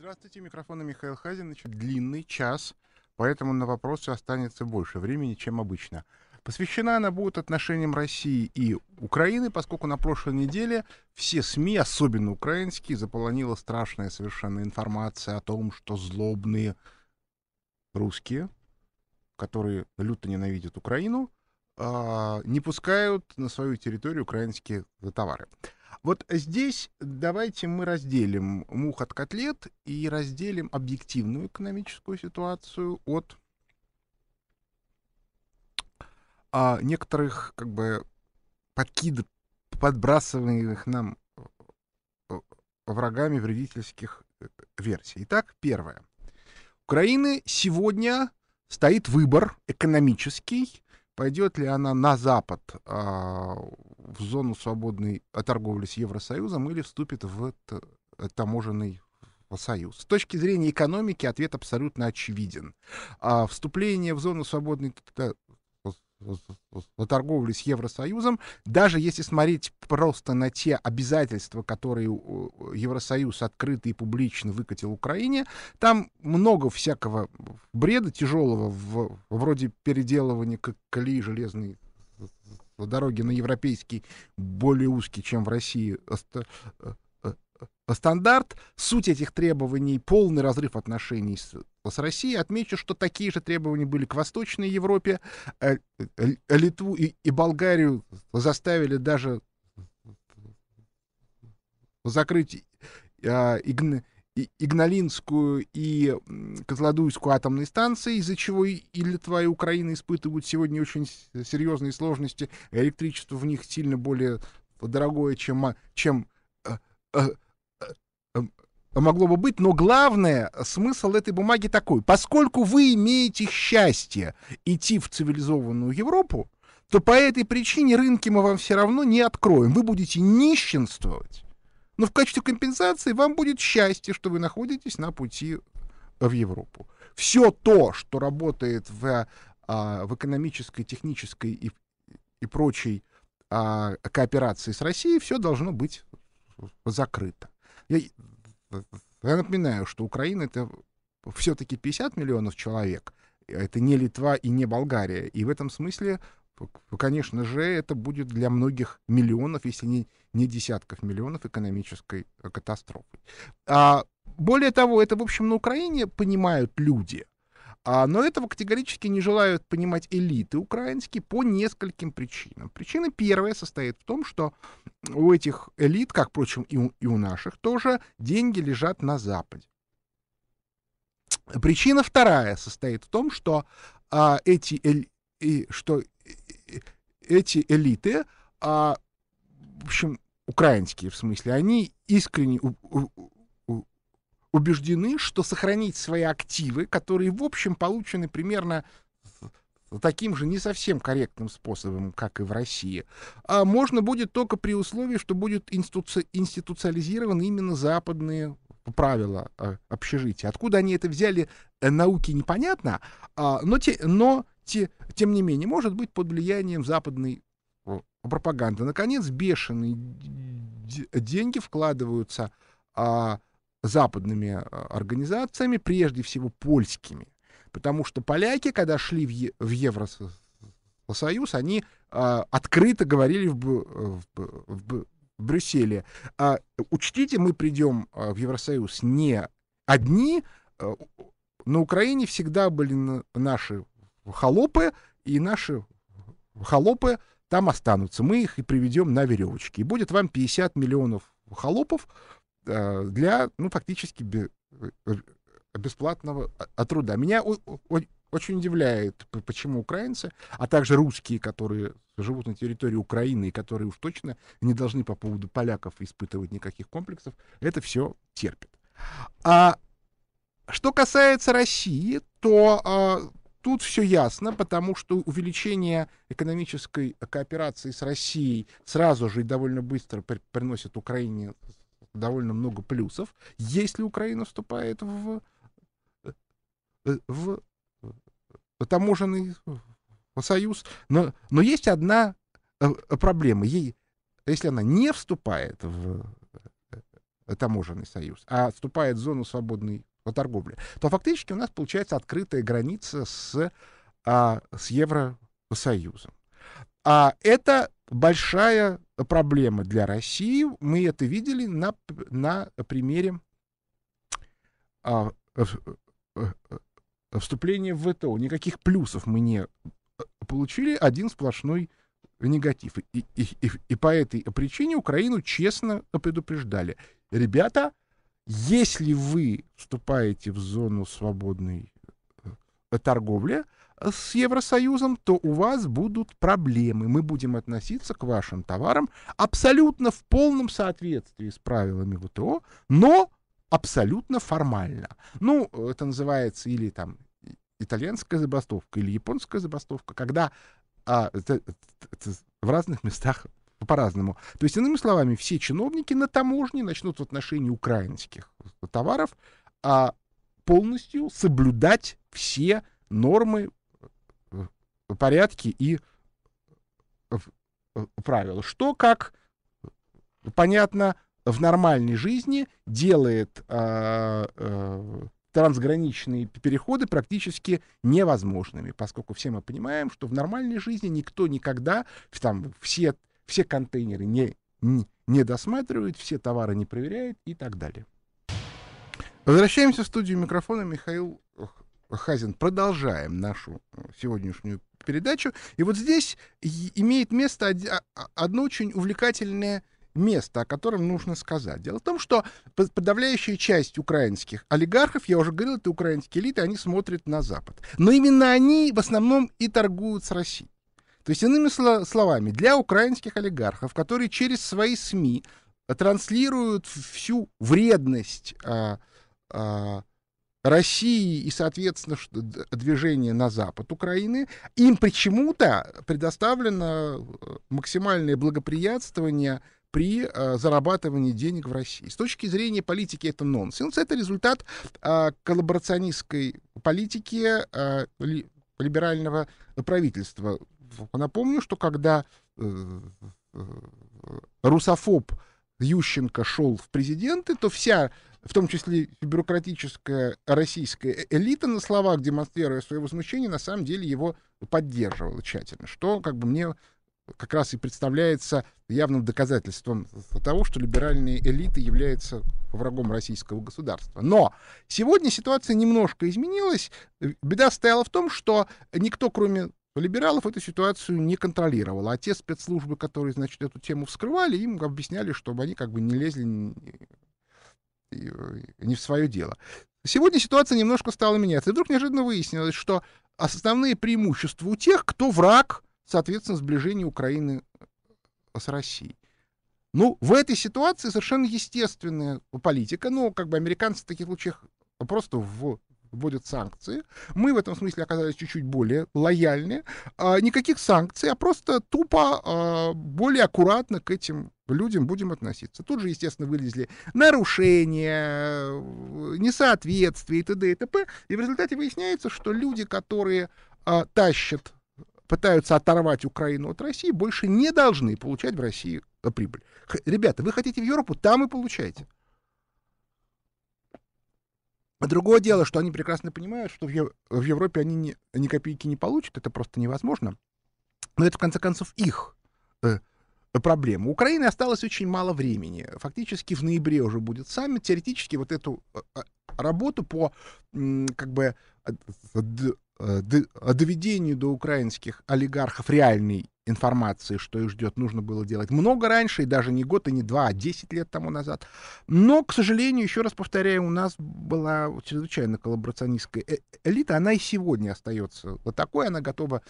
Здравствуйте, микрофон Михаил Хазин. Длинный час, поэтому на вопросы останется больше времени, чем обычно. Посвящена она будет отношениям России и Украины, поскольку на прошлой неделе все СМИ, особенно украинские, заполонила страшная совершенно информация о том, что злобные русские, которые люто ненавидят Украину, а, не пускают на свою территорию украинские товары. Вот здесь давайте мы разделим мух от котлет и разделим объективную экономическую ситуацию от а, некоторых как бы подкид, подбрасываемых нам э, э, врагами вредительских э, версий. Итак, первое. Украины сегодня стоит выбор экономический пойдет ли она на Запад а, в зону свободной а, торговли с Евросоюзом или вступит в э, таможенный союз. С точки зрения экономики ответ абсолютно очевиден. А, вступление в зону свободной на торговлю с Евросоюзом, даже если смотреть просто на те обязательства, которые Евросоюз открыто и публично выкатил Украине, там много всякого бреда тяжелого, в, вроде переделывания колеи железной э, дороги на европейский более узкий, чем в России э, э, стандарт. Суть этих требований — полный разрыв отношений с сотрудничества с Россией. Отмечу, что такие же требования были к Восточной Европе. Э, э, э, Литву и, и Болгарию заставили даже закрыть Игн... Игналинскую и Козлодуйскую атомные станции, из-за чего и Литва, и Украина испытывают сегодня очень серьезные сложности. Электричество в них сильно более дорогое, чем, а, чем могло бы быть, но главное, смысл этой бумаги такой. Поскольку вы имеете счастье идти в цивилизованную Европу, то по этой причине рынки мы вам все равно не откроем. Вы будете нищенствовать. Но в качестве компенсации вам будет счастье, что вы находитесь на пути э, в Европу. Все то, что работает в, а, в экономической, технической и, и прочей а, кооперации с Россией, все должно быть закрыто. Я, я напоминаю, что Украина это все-таки 50 миллионов человек. А это не Литва и не Болгария. И в этом смысле, конечно же, это будет для многих миллионов, если не, не десятков миллионов, экономической э, катастрофой. А, более того, это, в общем, на Украине понимают люди — а, но этого категорически не желают понимать элиты украинские по нескольким причинам. Причина первая состоит в том, что у этих элит, как, впрочем, и у, и у наших тоже, деньги лежат на Западе. Причина вторая состоит в том, что а, эти, эль, что эти элиты, а, в общем, украинские в смысле, они искренне убеждены, что сохранить свои активы, которые, в общем, получены примерно таким же не совсем корректным способом, как и в России, а можно будет только при условии, что будут институци институциализированы именно западные правила а, общежития. Откуда они это взяли, э, науки непонятно, а, но, те, но те, тем не менее, может быть, под влиянием западной пропаганды. Наконец, бешеные деньги вкладываются а, западными э, организациями, прежде всего польскими. Потому что поляки, когда шли в, е- в Евросоюз, они э, открыто говорили в, э, в, в, в Брюсселе, э, учтите, мы придем э, в Евросоюз не одни, э, на Украине всегда были на, наши холопы, и наши холопы там останутся. Мы их и приведем на веревочки, И будет вам 50 миллионов холопов, а, для, ну, фактически э, э, бесплатного а, а, труда. Меня очень удивляет, почему украинцы, а также русские, которые живут на территории Украины и которые уж точно не должны по поводу поляков испытывать никаких комплексов, это все терпит. А что касается России, то а, тут все ясно, потому что увеличение экономической кооперации с Россией сразу же и довольно быстро при приносит Украине довольно много плюсов, если Украина вступает в, э, в э, таможенный союз. Но, но есть одна э, проблема. Ей, если она не вступает в таможенный союз, а вступает в зону свободной торговли, то фактически у нас получается открытая граница с, а, с Евросоюзом. А это большая проблемы для России. Мы это видели на, на примере а, э, э, э, вступления в ВТО. Никаких плюсов мы не получили, один сплошной негатив. И, и, и, и по этой причине Украину честно предупреждали. Ребята, если вы вступаете в зону свободной торговля э, с Евросоюзом, то у вас будут проблемы. Мы будем относиться к вашим товарам абсолютно в полном соответствии с правилами ВТО, но абсолютно формально. Ну, это называется или там итальянская забастовка, или японская забастовка, когда а, это, это в разных местах по-разному. То есть, иными словами, все чиновники на таможне начнут в отношении украинских товаров а, полностью соблюдать все нормы, э, порядки и э, э, правила. Что, как понятно, в нормальной жизни делает э, э, трансграничные переходы практически невозможными, поскольку все мы понимаем, что в нормальной жизни никто никогда там все все контейнеры не не, не досматривают, все товары не проверяют и так далее. Возвращаемся в студию микрофона Михаил Хазин, продолжаем нашу э, сегодняшнюю передачу. И вот здесь имеет место а, а, одно очень увлекательное место, о котором нужно сказать. Дело в том, что подавляющая часть украинских олигархов, я уже говорил, это украинские элиты, они смотрят на Запад. Но именно они в основном и торгуют с Россией. То есть, иными словами, для украинских олигархов, которые через свои СМИ транслируют всю вредность а, России и, соответственно, движение на запад Украины, им почему-то предоставлено э, максимальное благоприятствование при э, зарабатывании денег в России. С точки зрения политики это нонсенс. Это результат э, коллаборационистской политики э, ли, либерального правительства. Напомню, что когда э, э, русофоб Ющенко шел в президенты, то вся в том числе бюрократическая российская э, элита на словах, демонстрируя свое возмущение, на самом деле его поддерживала тщательно, что как бы мне как раз и представляется явным доказательством того, что либеральные элиты являются врагом российского государства. Но сегодня ситуация немножко изменилась. Э, беда стояла в том, что никто, кроме либералов, эту ситуацию не контролировал. А те спецслужбы, которые, значит, эту тему вскрывали, им объясняли, чтобы они как бы не лезли Э, не в свое дело. Сегодня ситуация немножко стала меняться. И вдруг неожиданно выяснилось, что основные преимущества у тех, кто враг, соответственно, сближения Украины э, с Россией. Ну, в этой ситуации совершенно естественная политика, но как бы американцы в таких случаях просто в вводят санкции. Мы в этом смысле оказались чуть-чуть более лояльны. А, никаких санкций, а просто тупо а, более аккуратно к этим людям будем относиться. Тут же, естественно, вылезли нарушения, э, несоответствия и т.д. и т.п. И в результате выясняется, что люди, которые а, тащат пытаются оторвать Украину от России, больше не должны получать в России э, прибыль. Ребята, вы хотите в Европу, там и получайте. А другое дело, что они прекрасно понимают, что в, Европе они ни, ни копейки не получат, это просто невозможно. Но это, в конце концов, их э, проблема. У Украины осталось очень мало времени. Фактически в ноябре уже будет саммит. Теоретически вот эту э, а, работу по э, как бы э, доведению до украинских олигархов реальной информации, что их ждет, нужно было делать много раньше, и даже не год, и не два, а десять лет тому назад. Но, к сожалению, еще раз повторяю, у нас была чрезвычайно коллаборационистская э, элита, она и сегодня остается вот такой, она готова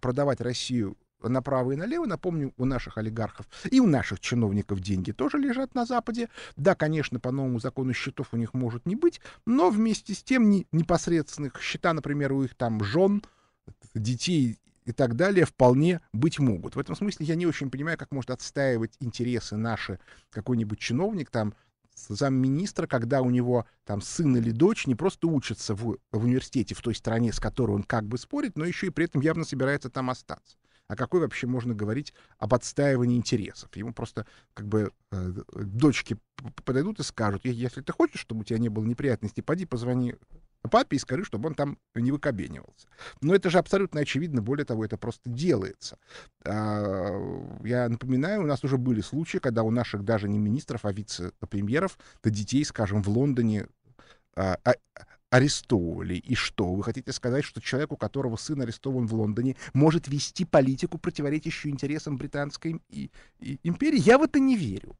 продавать Россию направо и налево. Напомню, у наших олигархов и у наших чиновников деньги тоже лежат на Западе. Да, конечно, по новому закону счетов у них может не быть, но вместе с тем непосредственных счета, например, у их там жен, детей и так далее вполне быть могут. В этом смысле я не очень понимаю, как может отстаивать интересы наши какой-нибудь чиновник, там, замминистра, когда у него там сын или дочь не просто учится в, в университете в той стране, с которой он как бы спорит, но еще и при этом явно собирается там остаться. А какой вообще можно говорить об отстаивании интересов? Ему просто как бы э, дочки подойдут и скажут, если ты хочешь, чтобы у тебя не было неприятностей, поди позвони папе и скажи, чтобы он там не выкобенивался. Но это же абсолютно очевидно, более того, это просто делается. А, я напоминаю, у нас уже были случаи, когда у наших даже не министров, а вице-премьеров, то детей, скажем, в Лондоне а, а, арестовывали. И что? Вы хотите сказать, что человек, у которого сын арестован в Лондоне, может вести политику, противоречащую интересам Британской и, и, империи? Я в это не верю.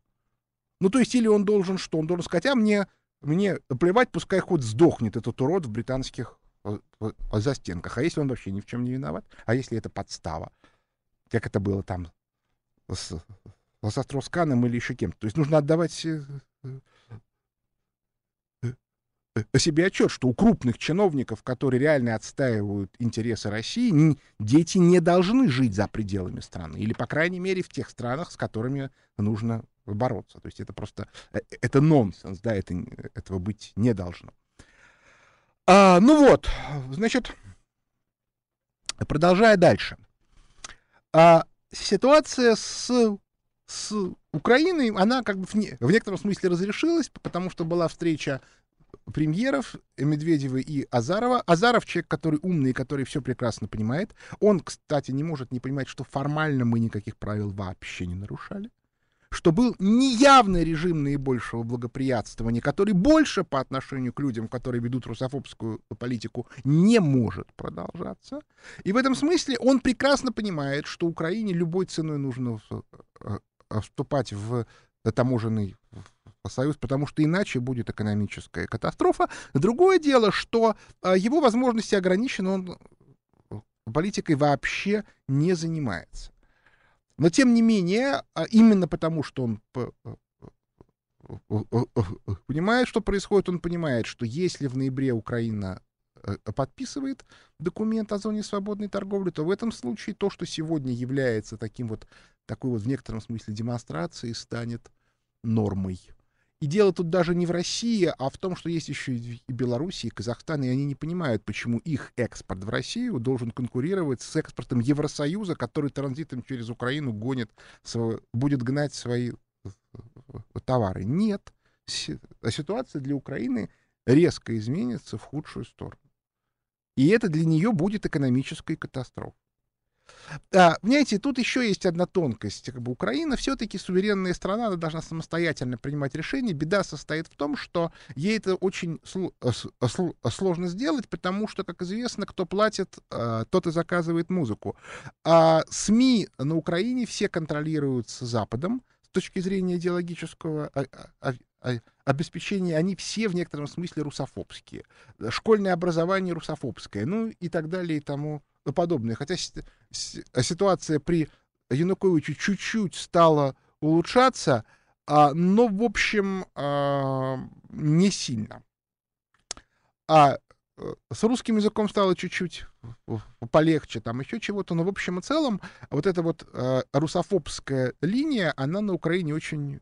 Ну, то есть, или он должен что? Он должен сказать, а мне мне плевать, пускай хоть сдохнет этот урод в британских э, э, застенках. А если он вообще ни в чем не виноват? А если это подстава? Как это было там с, э, с Островсканом или еще кем-то? То есть нужно отдавать себе отчет, что у крупных чиновников, которые реально отстаивают интересы России, дети не должны жить за пределами страны. Или, по крайней мере, в тех странах, с которыми нужно бороться. То есть это просто, э, э, это нонсенс, да, это, э, этого быть не должно. А, ну вот, значит, продолжая дальше. А, ситуация с, с Украиной, она как бы в, не, в некотором смысле разрешилась, потому что была встреча премьеров Медведева и Азарова. Азаров человек, который умный, который все прекрасно понимает. Он, кстати, не может не понимать, что формально мы никаких правил вообще не нарушали что был неявный режим наибольшего благоприятствования, который больше по отношению к людям, которые ведут русофобскую политику, не может продолжаться. И в этом смысле он прекрасно понимает, что Украине любой ценой нужно э, вступать в таможенный союз, потому что иначе будет экономическая катастрофа. Другое дело, что э, его возможности ограничены, он э, политикой вообще не занимается. Но тем не менее, а именно потому, что он э, э, э, понимает, что происходит, он понимает, что если в ноябре Украина подписывает документ о зоне свободной торговли, то в этом случае то, что сегодня является таким вот, такой вот в некотором смысле демонстрацией, станет нормой. И дело тут даже не в России, а в том, что есть еще и Белоруссия, и Казахстан, и они не понимают, почему их экспорт в Россию должен конкурировать с экспортом Евросоюза, который транзитом через Украину гонит, будет гнать свои товары. Нет. А ситуация для Украины резко изменится в худшую сторону. И это для нее будет экономической катастрофой. А, понимаете, тут еще есть одна тонкость. Как бы Украина все-таки суверенная страна, она должна самостоятельно принимать решения. Беда состоит в том, что ей это очень сло- э, э, сло- э, сложно сделать, потому что, как известно, кто платит, тот и заказывает музыку. А СМИ на Украине все контролируются Западом с точки зрения идеологического а, а, а, обеспечения, они все в некотором смысле русофобские. Школьное образование русофобское, ну и так далее и тому ну, подобное. Хотя ситуация при Януковиче чуть-чуть стала улучшаться, а, но, в общем, а, не сильно. А э, с русским языком стало чуть-чуть полегче, там еще чего-то, но в общем и целом вот эта вот э, русофобская линия, она на Украине очень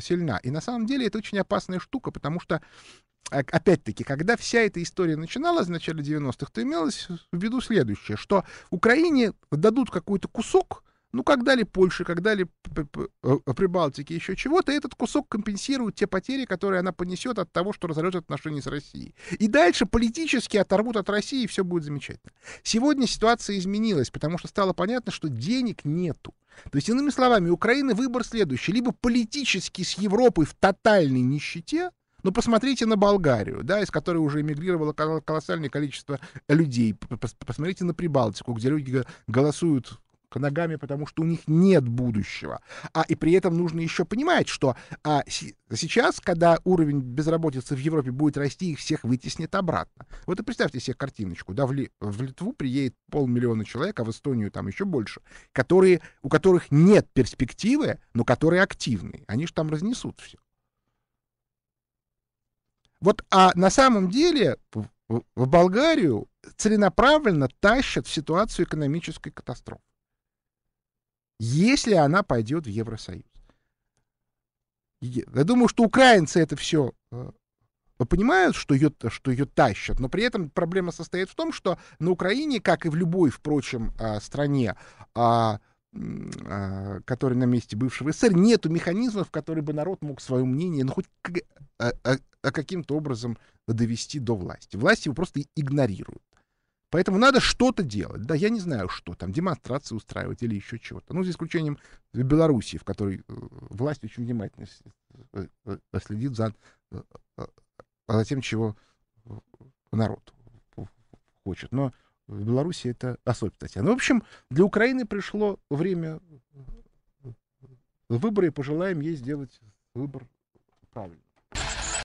сильна. И на самом деле это очень опасная штука, потому что а, опять-таки, когда вся эта история начиналась в начале 90-х, то имелось в виду следующее, что Украине дадут какой-то кусок, ну, как дали Польше, как дали э, э, Прибалтике еще чего-то, этот кусок компенсирует те потери, которые она понесет от того, что разорвет отношения с Россией. И дальше политически оторвут от России, и все будет замечательно. Сегодня ситуация изменилась, потому что стало понятно, что денег нету. То есть, иными словами, у Украины выбор следующий. Либо политически с Европой в тотальной нищете, но посмотрите на Болгарию, да, из которой уже эмигрировало колоссальное количество людей. Посмотрите на Прибалтику, где люди голосуют к ногами, потому что у них нет будущего. А и при этом нужно еще понимать, что а, с- сейчас, когда уровень безработицы в Европе будет расти, их всех вытеснит обратно. Вот и представьте себе картиночку, да, в, Ли, в Литву приедет полмиллиона человек, а в Эстонию там еще больше, которые, у которых нет перспективы, но которые активные. Они же там разнесут все. Вот, а на самом деле в Болгарию целенаправленно тащат в ситуацию экономической катастрофы если она пойдет в Евросоюз. Я думаю, что украинцы это все э, э, понимают, что ее, что ее тащат, но при этом проблема состоит в том, что на Украине, как и в любой, впрочем, а, стране, а, а, который на месте бывшего СССР, нету механизмов, которые бы народ мог свое мнение, ну, хоть э, каким-то образом довести до власти. Власть его просто игнорируют. Поэтому надо что-то делать. Да, я не знаю, что там, демонстрации устраивать или еще чего-то. Ну, за исключением Белоруссии, в которой э, власть очень внимательно э, э, следит за, а за тем, чего народ хочет. Но в Беларуси это особенно статья. Ну, в общем, для Украины пришло время выбора, и пожелаем ей сделать выбор правильно.